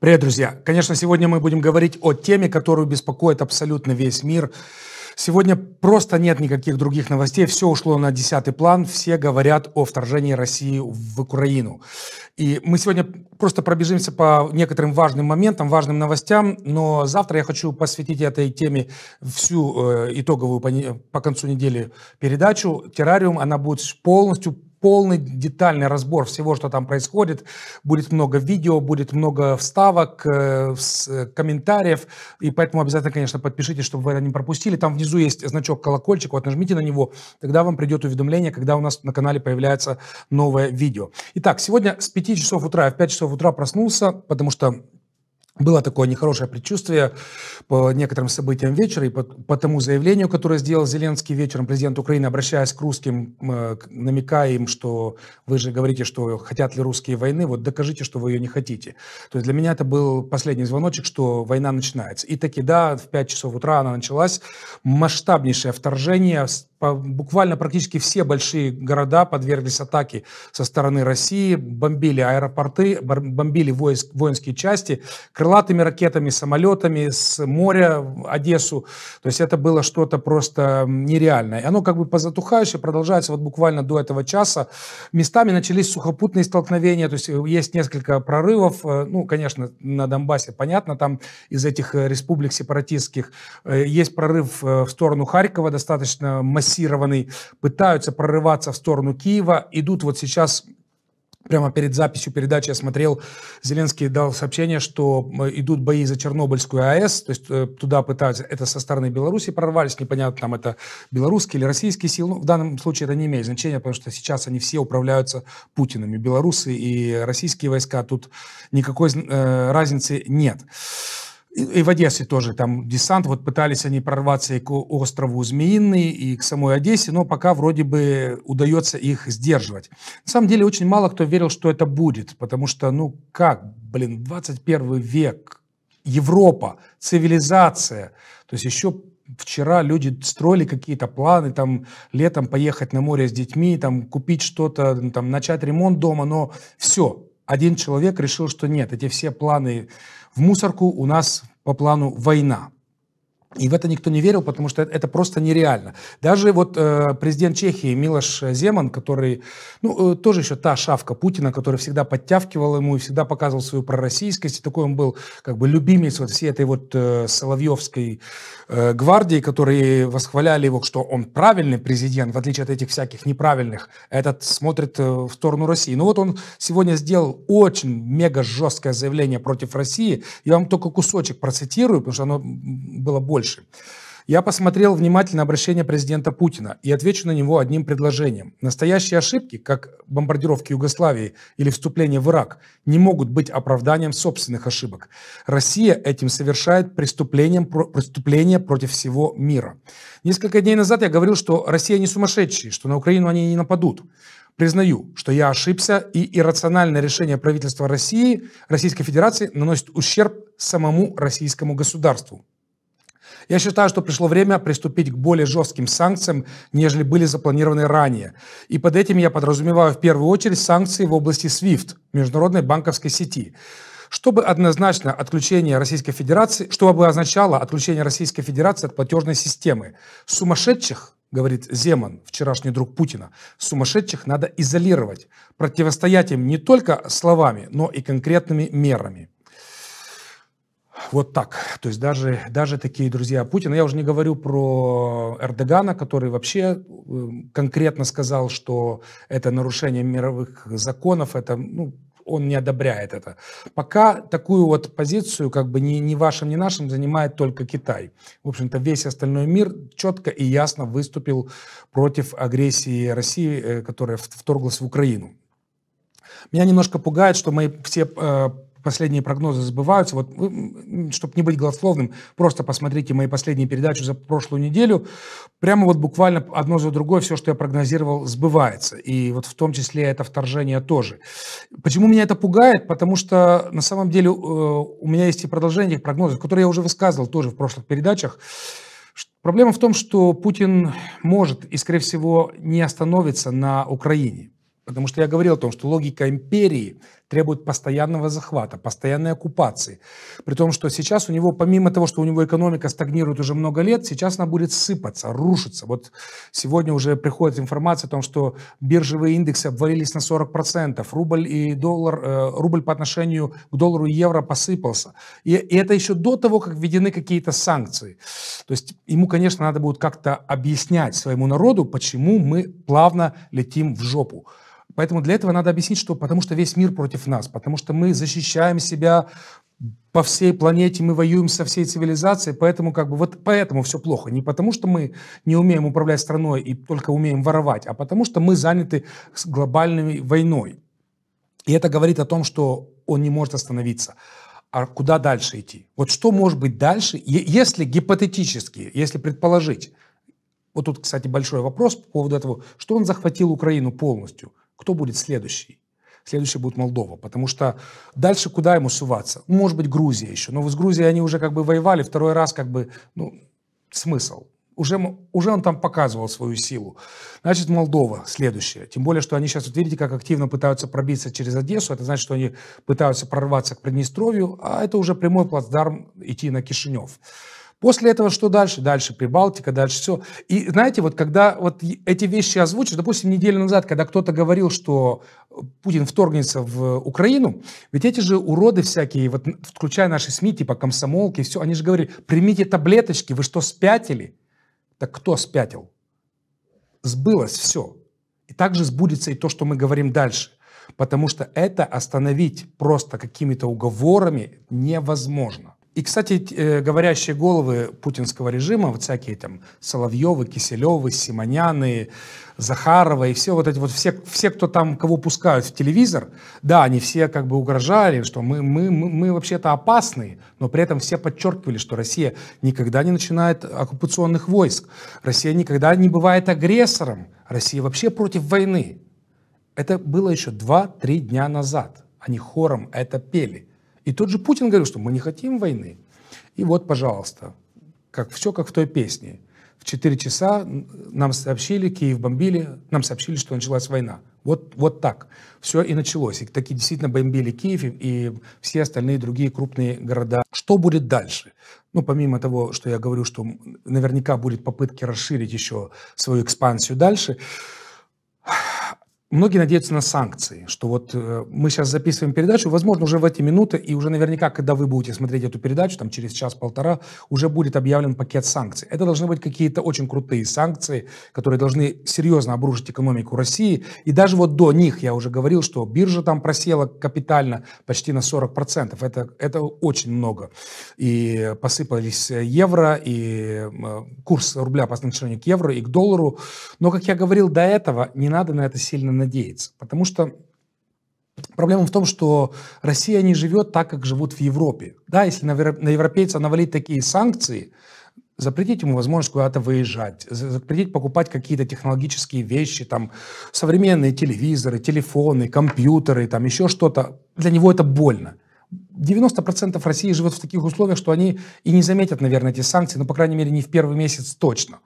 Привет, друзья! Конечно, сегодня мы будем говорить о теме, которую беспокоит абсолютно весь мир. Сегодня просто нет никаких других новостей, все ушло на десятый план, все говорят о вторжении России в Украину. И мы сегодня просто пробежимся по некоторым важным моментам, важным новостям, но завтра я хочу посвятить этой теме всю э, итоговую по, по концу недели передачу «Террариум». Она будет полностью полный детальный разбор всего, что там происходит. Будет много видео, будет много вставок, э, э, комментариев. И поэтому обязательно, конечно, подпишитесь, чтобы вы это не пропустили. Там внизу есть значок колокольчик, вот нажмите на него, тогда вам придет уведомление, когда у нас на канале появляется новое видео. Итак, сегодня с 5 часов утра, я в 5 часов утра проснулся, потому что было такое нехорошее предчувствие по некоторым событиям вечера и по, по тому заявлению, которое сделал Зеленский вечером, президент Украины, обращаясь к русским, э, намекая им, что вы же говорите, что хотят ли русские войны, вот докажите, что вы ее не хотите. То есть для меня это был последний звоночек, что война начинается. И таки, да, в 5 часов утра она началась, масштабнейшее вторжение с буквально практически все большие города подверглись атаке со стороны России, бомбили аэропорты, бомбили войск, воинские части крылатыми ракетами, самолетами с моря в Одессу. То есть это было что-то просто нереальное. И оно как бы позатухающее продолжается вот буквально до этого часа. Местами начались сухопутные столкновения, то есть э, есть несколько прорывов. Э, ну, конечно, на Донбассе понятно, там из этих э, республик сепаратистских есть прорыв в сторону Харькова достаточно массивный массированный, пытаются прорываться в сторону Киева, идут вот сейчас Прямо перед записью передачи я смотрел, Зеленский дал сообщение, что э, идут бои за Чернобыльскую АЭС, то есть э, туда пытаются, это со стороны Беларуси прорвались, непонятно, там это белорусские или российские силы, но в данном случае это не имеет значения, потому что сейчас они все управляются Путиным, белорусы, и российские войска, тут никакой э, разницы нет. И в Одессе тоже там десант, вот пытались они прорваться и к острову Змеиный, и к самой Одессе, но пока вроде бы удается их сдерживать. На самом деле очень мало кто верил, что это будет, потому что, ну как, блин, 21 век, Европа, цивилизация, то есть еще вчера люди строили какие-то планы, там, летом поехать на море с детьми, там, купить что-то, там, начать ремонт дома, но все, один человек решил, что нет, эти все планы в мусорку, у нас по плану война. И в это никто не верил, потому что это просто нереально. Даже вот э, президент Чехии Милош Земан, который, ну, э, тоже еще та шавка Путина, который всегда подтявкивал ему и всегда показывал свою пророссийскость, и такой он был как бы любимец вот всей этой вот э, Соловьевской э, гвардии, которые восхваляли его, что он правильный президент, в отличие от этих всяких неправильных. Этот смотрит э, в сторону России. Ну вот он сегодня сделал очень мега жесткое заявление против России. Я вам только кусочек процитирую, потому что оно было больше Польши. Я посмотрел внимательно обращение президента Путина и отвечу на него одним предложением. Настоящие ошибки, как бомбардировки Югославии или вступление в Ирак, не могут быть оправданием собственных ошибок. Россия этим совершает преступлением, преступление против всего мира. Несколько дней назад я говорил, что Россия не сумасшедшая, что на Украину они не нападут. Признаю, что я ошибся, и иррациональное решение правительства России, Российской Федерации наносит ущерб самому российскому государству. Я считаю, что пришло время приступить к более жестким санкциям, нежели были запланированы ранее. И под этим я подразумеваю в первую очередь санкции в области SWIFT, международной банковской сети чтобы однозначно отключение Российской Федерации, что бы означало отключение Российской Федерации от платежной системы. Сумасшедших, говорит Земан, вчерашний друг Путина, сумасшедших надо изолировать, противостоять им не только словами, но и конкретными мерами. Вот так. То есть даже, даже такие друзья Путина. Я уже не говорю про Эрдогана, который вообще эм, конкретно сказал, что это нарушение мировых законов, это ну, он не одобряет это. Пока такую вот позицию, как бы ни, ни вашим, ни нашим, занимает только Китай. В общем-то, весь остальной мир четко и ясно выступил против агрессии России, э, которая вторглась в Украину. Меня немножко пугает, что мои все э, последние прогнозы сбываются. Вот, чтобы не быть голословным, просто посмотрите мои последние передачи за прошлую неделю. Прямо вот буквально одно за другое все, что я прогнозировал, сбывается. И вот в том числе это вторжение тоже. Почему меня это пугает? Потому что на самом деле э, у меня есть и продолжение этих прогнозов, которые я уже высказывал тоже в прошлых передачах. Проблема в том, что Путин может и, скорее всего, не остановится на Украине. Потому что я говорил о том, что логика империи требует постоянного захвата, постоянной оккупации. При том, что сейчас у него, помимо того, что у него экономика стагнирует уже много лет, сейчас она будет сыпаться, рушиться. Вот сегодня уже приходит информация о том, что биржевые индексы обвалились на 40%, рубль и доллар, э, рубль по отношению к доллару и евро посыпался. И, и это еще до того, как введены какие-то санкции. То есть ему, конечно, надо будет как-то объяснять своему народу, почему мы плавно летим в жопу. Поэтому для этого надо объяснить, что потому что весь мир против нас, потому что мы защищаем себя по всей планете, мы воюем со всей цивилизацией, поэтому как бы вот поэтому все плохо. Не потому что мы не умеем управлять страной и только умеем воровать, а потому что мы заняты глобальной войной. И это говорит о том, что он не может остановиться. А куда дальше идти? Вот что может быть дальше, если гипотетически, если предположить, вот тут, кстати, большой вопрос по поводу этого, что он захватил Украину полностью – кто будет следующий? Следующий будет Молдова, потому что дальше куда ему суваться? Ну, может быть, Грузия еще, но с Грузией они уже как бы воевали, второй раз как бы, ну, смысл. Уже, уже он там показывал свою силу. Значит, Молдова следующая. Тем более, что они сейчас, вот видите, как активно пытаются пробиться через Одессу. Это значит, что они пытаются прорваться к Приднестровью, а это уже прямой плацдарм идти на Кишинев. После этого что дальше? Дальше Прибалтика, дальше все. И знаете, вот когда вот эти вещи озвучишь, допустим, неделю назад, когда кто-то говорил, что Путин вторгнется в Украину, ведь эти же уроды всякие, вот включая наши СМИ, типа комсомолки, все, они же говорили, примите таблеточки, вы что, спятили? Так кто спятил? Сбылось все. И также сбудется и то, что мы говорим дальше. Потому что это остановить просто какими-то уговорами невозможно. И, кстати, э, говорящие головы путинского режима, вот всякие там Соловьевы, Киселевы, Симоняны, Захарова и все вот эти вот, все, все, кто там, кого пускают в телевизор, да, они все как бы угрожали, что мы, мы, мы, вообще-то опасны, но при этом все подчеркивали, что Россия никогда не начинает оккупационных войск, Россия никогда не бывает агрессором, Россия вообще против войны. Это было еще 2-3 дня назад. Они хором это пели. И тот же Путин говорил, что мы не хотим войны. И вот, пожалуйста, как, все как в той песне. В 4 часа нам сообщили, Киев бомбили, нам сообщили, что началась война. Вот, вот так все и началось. И таки действительно бомбили Киев и, и все остальные другие крупные города. Что будет дальше? Ну, помимо того, что я говорю, что наверняка будет попытки расширить еще свою экспансию дальше, Многие надеются на санкции, что вот э, мы сейчас записываем передачу, возможно, уже в эти минуты, и уже наверняка, когда вы будете смотреть эту передачу, там через час-полтора, уже будет объявлен пакет санкций. Это должны быть какие-то очень крутые санкции, которые должны серьезно обрушить экономику России. И даже вот до них я уже говорил, что биржа там просела капитально почти на 40%. Это, это очень много. И посыпались евро, и курс рубля по отношению к евро и к доллару. Но, как я говорил до этого, не надо на это сильно надеяться. Потому что Проблема в том, что Россия не живет так, как живут в Европе. Да, если на европейца навалить такие санкции, запретить ему возможность куда-то выезжать, запретить покупать какие-то технологические вещи, там, современные телевизоры, телефоны, компьютеры, там, еще что-то, для него это больно. 90% России живут в таких условиях, что они и не заметят, наверное, эти санкции, но, ну, по крайней мере, не в первый месяц точно.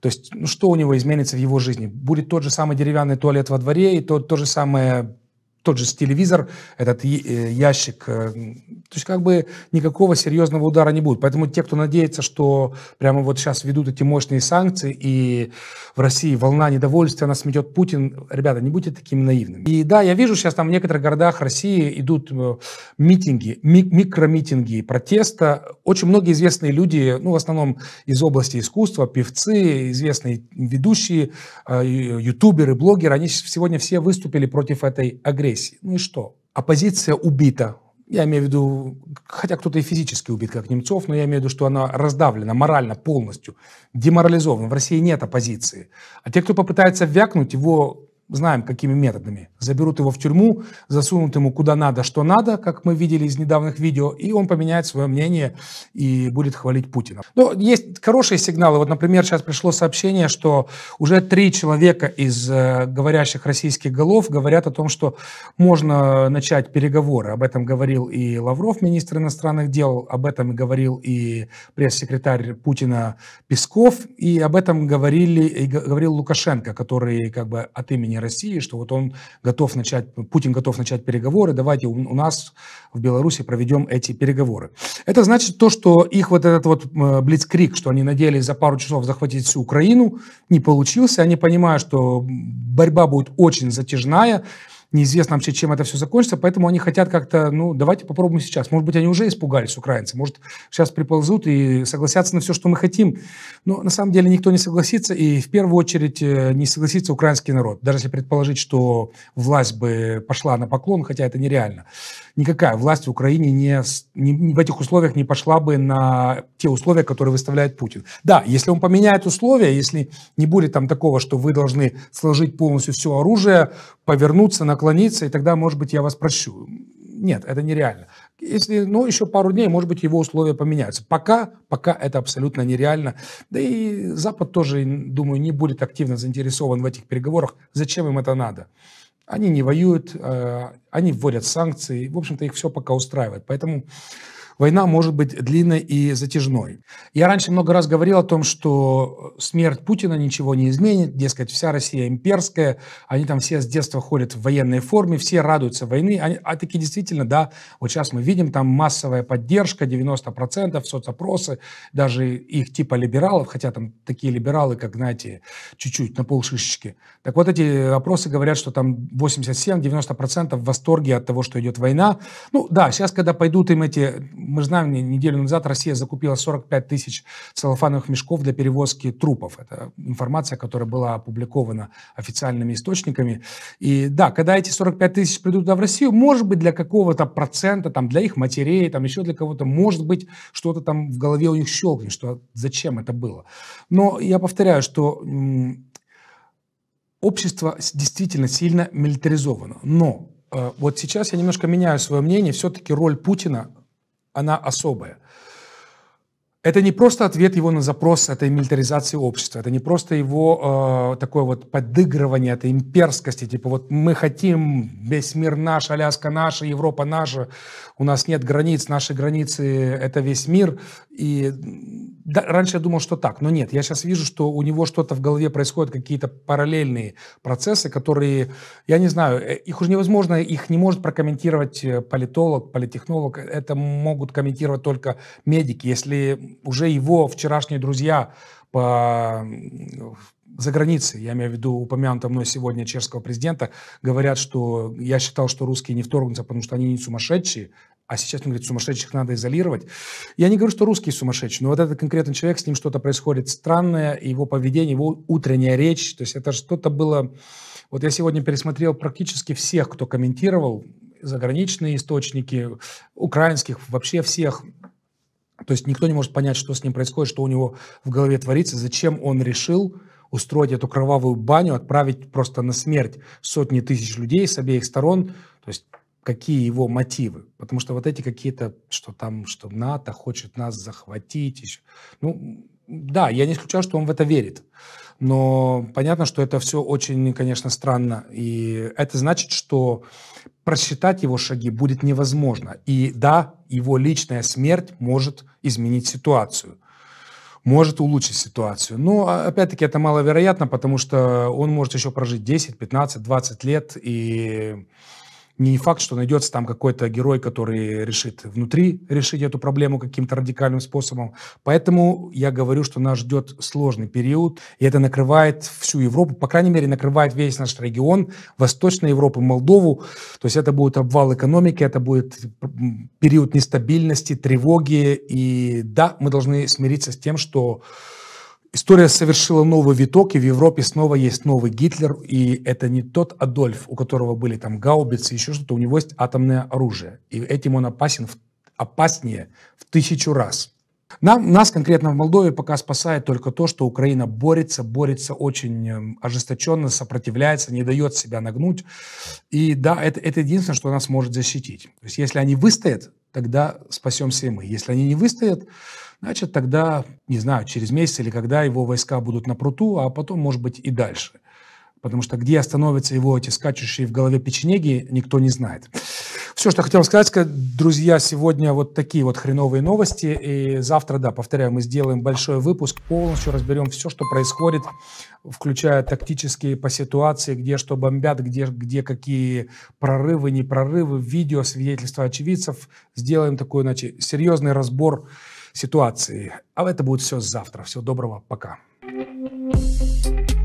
То есть, ну, что у него изменится в его жизни? Будет тот же самый деревянный туалет во дворе и то, то же самое тот же телевизор, этот э, ящик. Э, то есть как бы никакого серьезного удара не будет. Поэтому те, кто надеется, что прямо вот сейчас ведут эти мощные санкции, и в России волна недовольства, она сметет Путин, ребята, не будьте такими наивными. И да, я вижу сейчас там в некоторых городах России идут э, митинги, мик микромитинги протеста очень многие известные люди, ну, в основном из области искусства, певцы, известные ведущие, а, ютуберы, блогеры, они сегодня все выступили против этой агрессии. Ну и что? Оппозиция убита я имею в виду, хотя кто-то и физически убит, как Немцов, но я имею в виду, что она раздавлена морально полностью, деморализована. В России нет оппозиции. А те, кто попытается вякнуть, его знаем, какими методами. Заберут его в тюрьму, засунут ему куда надо, что надо, как мы видели из недавних видео, и он поменяет свое мнение и будет хвалить Путина. Но есть хорошие сигналы. Вот, например, сейчас пришло сообщение, что уже три человека из э, говорящих российских голов говорят о том, что можно начать переговоры. Об этом говорил и Лавров, министр иностранных дел, об этом говорил и пресс-секретарь Путина Песков, и об этом говорили, и говорил Лукашенко, который как бы от имени России, что вот он готов начать, Путин готов начать переговоры, давайте у, у нас в Беларуси проведем эти переговоры. Это значит то, что их вот этот вот э, блицкрик, что они надеялись за пару часов захватить всю Украину, не получился. Они понимают, что борьба будет очень затяжная, неизвестно вообще, чем это все закончится, поэтому они хотят как-то, ну, давайте попробуем сейчас. Может быть, они уже испугались, украинцы, может, сейчас приползут и согласятся на все, что мы хотим. Но на самом деле никто не согласится, и в первую очередь э, не согласится украинский народ, даже если предположить, что власть бы пошла на поклон, хотя это нереально никакая власть в Украине не, не, в этих условиях не пошла бы на те условия, которые выставляет Путин. Да, если он поменяет условия, если не будет там такого, что вы должны сложить полностью все оружие, повернуться, наклониться, и тогда, может быть, я вас прощу. Нет, это нереально. Если, ну, еще пару дней, может быть, его условия поменяются. Пока, пока это абсолютно нереально. Да и Запад тоже, думаю, не будет активно заинтересован в этих переговорах. Зачем им это надо? Они не воюют, э, они вводят санкции. В общем-то, их все пока устраивает. Поэтому война может быть длинной и затяжной. Я раньше много раз говорил о том, что э, смерть Путина ничего не изменит, дескать, вся Россия имперская, они там все с детства ходят в военной форме, все радуются войны, они, а таки действительно, да, вот сейчас мы видим, там массовая поддержка, 90% соцопросы, даже их типа либералов, хотя там такие либералы, как, знаете, чуть-чуть на полшишечки. Так вот эти опросы говорят, что там 87-90% в восторге от того, что идет война. Ну да, сейчас, когда пойдут им эти мы знаем, неделю назад Россия закупила 45 тысяч целлофановых мешков для перевозки трупов. Это информация, которая была опубликована официальными источниками. И да, когда эти 45 тысяч придут в Россию, может быть, для какого-то процента, там, для их матерей, там, еще для кого-то, может быть, что-то там в голове у них щелкнет, что зачем это было. Но я повторяю, что общество действительно сильно милитаризовано. Но э, вот сейчас я немножко меняю свое мнение. Все-таки роль Путина она особая. Это не просто ответ его на запрос этой милитаризации общества, это не просто его э, такое вот подыгрывание этой имперскости, типа вот мы хотим, весь мир наш, Аляска наша, Европа наша, у нас нет границ, наши границы – это весь мир, и да, раньше я думал, что так, но нет, я сейчас вижу, что у него что-то в голове происходит, какие-то параллельные процессы, которые, я не знаю, э, их уже невозможно, их не может прокомментировать э, политолог, политехнолог, это могут комментировать только медики. Если уже его вчерашние друзья по за границей, я имею в виду упомянутого мной сегодня чешского президента, говорят, что я считал, что русские не вторгнутся, потому что они не сумасшедшие, а сейчас он говорит, сумасшедших надо изолировать. Я не говорю, что русские сумасшедшие, но вот этот конкретный человек, с ним что-то происходит странное, его поведение, его утренняя речь, то есть это что-то было... Вот я сегодня пересмотрел практически всех, кто комментировал, заграничные источники, украинских, вообще всех. То есть никто не может понять, что с ним происходит, что у него в голове творится, зачем он решил устроить эту кровавую баню, отправить просто на смерть сотни тысяч людей с обеих сторон. То есть какие его мотивы. Потому что вот эти какие-то, что там, что НАТО хочет нас захватить, еще. ну, да, я не исключаю, что он в это верит. Но понятно, что это все очень, конечно, странно. И это значит, что просчитать его шаги будет невозможно. И да, его личная смерть может изменить ситуацию может улучшить ситуацию. Но, а, опять-таки, это маловероятно, потому что он может еще прожить 10, 15, 20 лет, и не факт, что найдется там какой-то герой, который решит внутри решить эту проблему каким-то радикальным способом. Поэтому я говорю, что нас ждет сложный период, и это накрывает всю Европу, по крайней мере, накрывает весь наш регион, Восточную Европу, Молдову. То есть это будет обвал экономики, это будет период нестабильности, тревоги. И да, мы должны смириться с тем, что История совершила новый виток, и в Европе снова есть новый Гитлер, и это не тот Адольф, у которого были там гаубицы, еще что-то, у него есть атомное оружие. И этим он опасен, опаснее в тысячу раз. Нам, нас конкретно в Молдове пока спасает только то, что Украина борется, борется очень эм, ожесточенно, сопротивляется, не дает себя нагнуть. И да, это, это единственное, что нас может защитить. То есть если они выстоят, тогда спасемся и мы. Если они не выстоят, Значит, тогда, не знаю, через месяц или когда его войска будут на пруту, а потом, может быть, и дальше. Потому что где остановятся его эти скачущие в голове печенеги, никто не знает. Все, что хотел сказать, друзья, сегодня вот такие вот хреновые новости. И завтра, да, повторяю, мы сделаем большой выпуск, полностью разберем все, что происходит, включая тактические по ситуации, где что бомбят, где, где какие прорывы, не прорывы, видео, свидетельства очевидцев. Сделаем такой, значит, серьезный разбор ситуации. А это будет все завтра. Всего доброго. Пока. thank you